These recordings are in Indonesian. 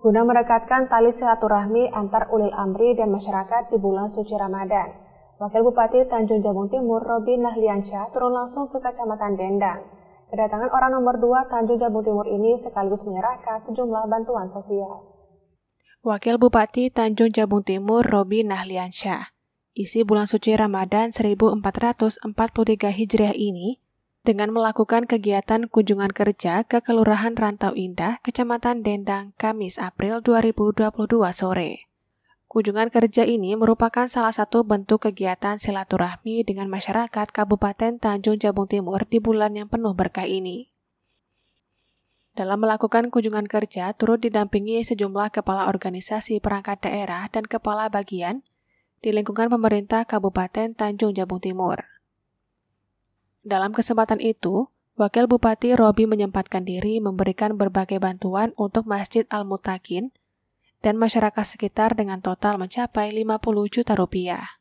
guna merekatkan tali silaturahmi antar ulil amri dan masyarakat di bulan suci Ramadan. Wakil Bupati Tanjung Jabung Timur, Robi Nahliansyah, turun langsung ke Kecamatan Dendang. Kedatangan orang nomor dua Tanjung Jabung Timur ini sekaligus menyerahkan sejumlah bantuan sosial. Wakil Bupati Tanjung Jabung Timur, Robi Nahliansyah. Isi bulan suci Ramadan 1443 Hijriah ini dengan melakukan kegiatan kunjungan kerja ke Kelurahan Rantau Indah, Kecamatan Dendang, Kamis April 2022 sore. Kunjungan kerja ini merupakan salah satu bentuk kegiatan silaturahmi dengan masyarakat Kabupaten Tanjung Jabung Timur di bulan yang penuh berkah ini. Dalam melakukan kunjungan kerja, turut didampingi sejumlah kepala organisasi perangkat daerah dan kepala bagian di lingkungan pemerintah Kabupaten Tanjung Jabung Timur. Dalam kesempatan itu, Wakil Bupati Robi menyempatkan diri memberikan berbagai bantuan untuk Masjid Al-Mutakin dan masyarakat sekitar dengan total mencapai 50 juta rupiah.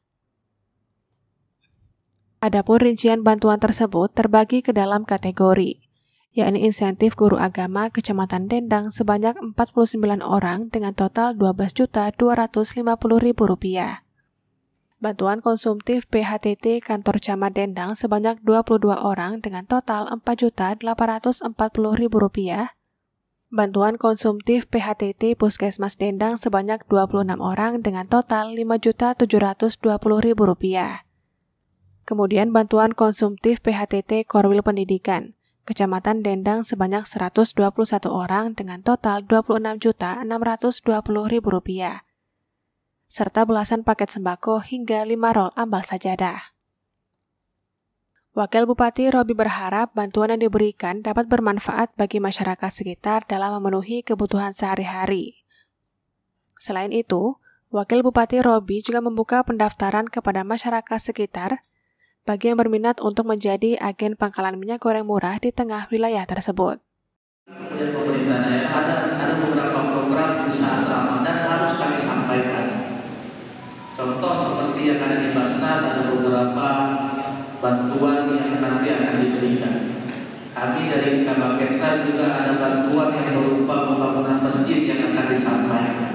Adapun rincian bantuan tersebut terbagi ke dalam kategori, yakni insentif guru agama Kecamatan Dendang sebanyak 49 orang dengan total 12.250.000 rupiah bantuan konsumtif BHTT kantor camat Dendang sebanyak 22 orang dengan total Rp4.840.000 Bantuan konsumtif PHTT Puskesmas Dendang sebanyak 26 orang dengan total Rp5.720.000. Kemudian bantuan konsumtif PHTT Korwil Pendidikan, Kecamatan Dendang sebanyak 121 orang dengan total Rp26.620.000 serta belasan paket sembako hingga lima rol ambal sajadah. Wakil Bupati Robi berharap bantuan yang diberikan dapat bermanfaat bagi masyarakat sekitar dalam memenuhi kebutuhan sehari-hari. Selain itu, Wakil Bupati Robi juga membuka pendaftaran kepada masyarakat sekitar bagi yang berminat untuk menjadi agen pangkalan minyak goreng murah di tengah wilayah tersebut. ada contoh seperti yang ada di Basnas ada beberapa bantuan yang nanti akan diberikan. Kami dari Kabakesnan juga ada bantuan yang berupa pembangunan masjid yang akan disampaikan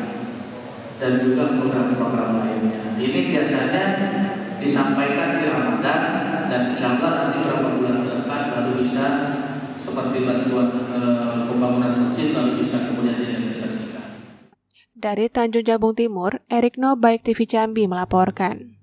dan juga program-program lainnya. Ini biasanya disampaikan di Ramadan dan insya nanti beberapa bulan ke depan baru bisa seperti bantuan e, pembangunan masjid lalu dari Tanjung Jabung Timur, Erikno Baik TV Jambi melaporkan.